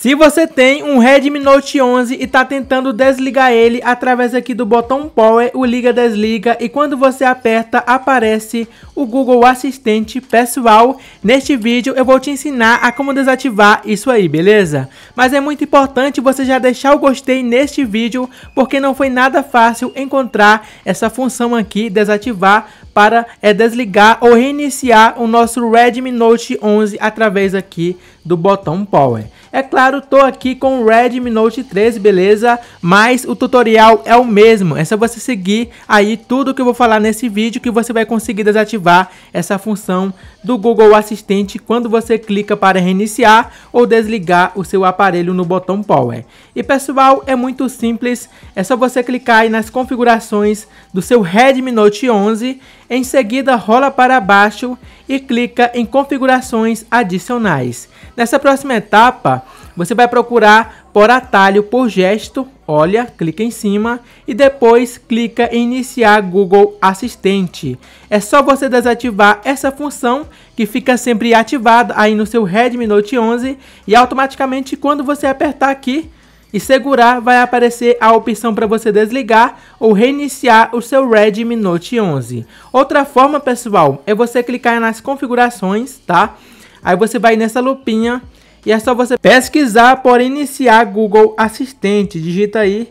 Se você tem um Redmi Note 11 e está tentando desligar ele através aqui do botão Power, o liga desliga e quando você aperta aparece o Google Assistente pessoal. Neste vídeo eu vou te ensinar a como desativar isso aí, beleza? Mas é muito importante você já deixar o gostei neste vídeo porque não foi nada fácil encontrar essa função aqui desativar para é, desligar ou reiniciar o nosso Redmi Note 11 através aqui do botão Power. É claro, tô aqui com o Redmi Note 13, beleza? Mas o tutorial é o mesmo, é só você seguir aí tudo que eu vou falar nesse vídeo que você vai conseguir desativar essa função do Google Assistente quando você clica para reiniciar ou desligar o seu aparelho no botão Power. E pessoal, é muito simples, é só você clicar aí nas configurações do seu Redmi Note 11 em seguida, rola para baixo e clica em configurações adicionais. Nessa próxima etapa, você vai procurar por atalho por gesto, olha, clica em cima e depois clica em iniciar Google Assistente. É só você desativar essa função que fica sempre ativada aí no seu Redmi Note 11 e automaticamente quando você apertar aqui, e segurar, vai aparecer a opção para você desligar ou reiniciar o seu Redmi Note 11. Outra forma, pessoal, é você clicar nas configurações, tá? Aí você vai nessa lupinha e é só você pesquisar por iniciar Google Assistente. Digita aí,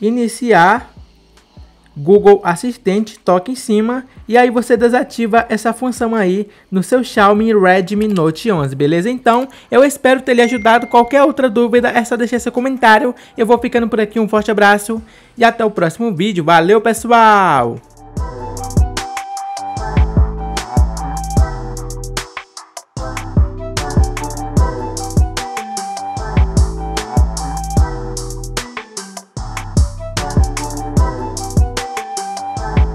iniciar Google Assistente, toque em cima e aí você desativa essa função aí no seu Xiaomi Redmi Note 11, beleza? Então, eu espero ter lhe ajudado. Qualquer outra dúvida é só deixar seu comentário. Eu vou ficando por aqui, um forte abraço e até o próximo vídeo. Valeu, pessoal!